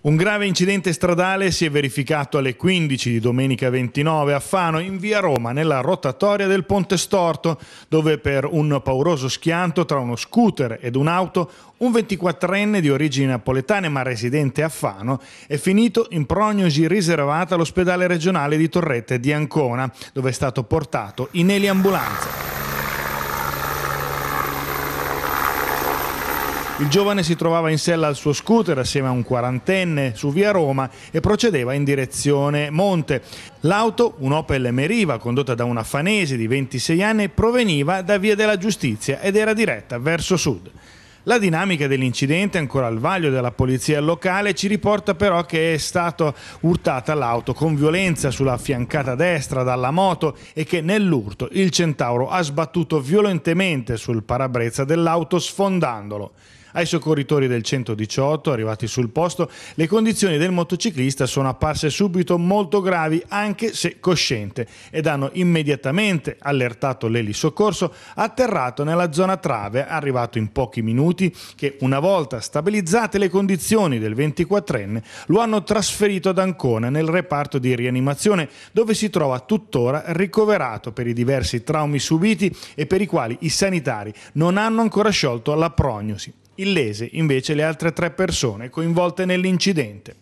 Un grave incidente stradale si è verificato alle 15 di domenica 29 a Fano, in via Roma, nella rotatoria del Ponte Storto, dove per un pauroso schianto tra uno scooter ed un'auto, un 24enne di origini napoletane ma residente a Fano è finito in prognosi riservata all'ospedale regionale di Torrette di Ancona, dove è stato portato in eliambulanza. Il giovane si trovava in sella al suo scooter assieme a un quarantenne su via Roma e procedeva in direzione Monte. L'auto, un Opel Meriva condotta da una fanese di 26 anni, proveniva da Via della Giustizia ed era diretta verso sud. La dinamica dell'incidente, ancora al vaglio della polizia locale, ci riporta però che è stata urtata l'auto con violenza sulla fiancata destra dalla moto e che nell'urto il centauro ha sbattuto violentemente sul parabrezza dell'auto sfondandolo ai soccorritori del 118 arrivati sul posto, le condizioni del motociclista sono apparse subito molto gravi anche se cosciente ed hanno immediatamente allertato l'elisoccorso atterrato nella zona trave arrivato in pochi minuti che una volta stabilizzate le condizioni del 24enne lo hanno trasferito ad Ancona nel reparto di rianimazione dove si trova tuttora ricoverato per i diversi traumi subiti e per i quali i sanitari non hanno ancora sciolto la prognosi illese invece le altre tre persone coinvolte nell'incidente.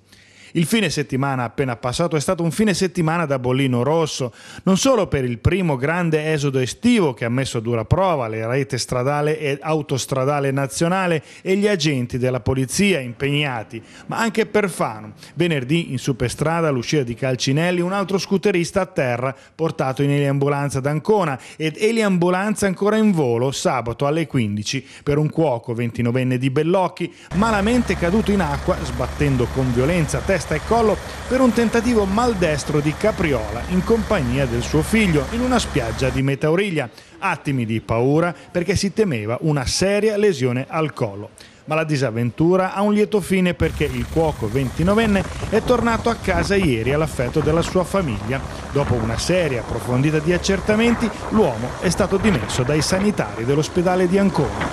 Il fine settimana appena passato è stato un fine settimana da bollino rosso, non solo per il primo grande esodo estivo che ha messo a dura prova la rete stradale e autostradale nazionale e gli agenti della polizia impegnati, ma anche per Fano. Venerdì in superstrada all'uscita di Calcinelli un altro scooterista a terra portato in eliambulanza Ancona ed eliambulanza ancora in volo sabato alle 15 per un cuoco 29enne di Bellocchi malamente caduto in acqua sbattendo con violenza testa testa e collo per un tentativo maldestro di capriola in compagnia del suo figlio in una spiaggia di Metauriglia. Attimi di paura perché si temeva una seria lesione al collo. Ma la disavventura ha un lieto fine perché il cuoco 29enne è tornato a casa ieri all'affetto della sua famiglia. Dopo una serie approfondita di accertamenti, l'uomo è stato dimesso dai sanitari dell'ospedale di Ancona.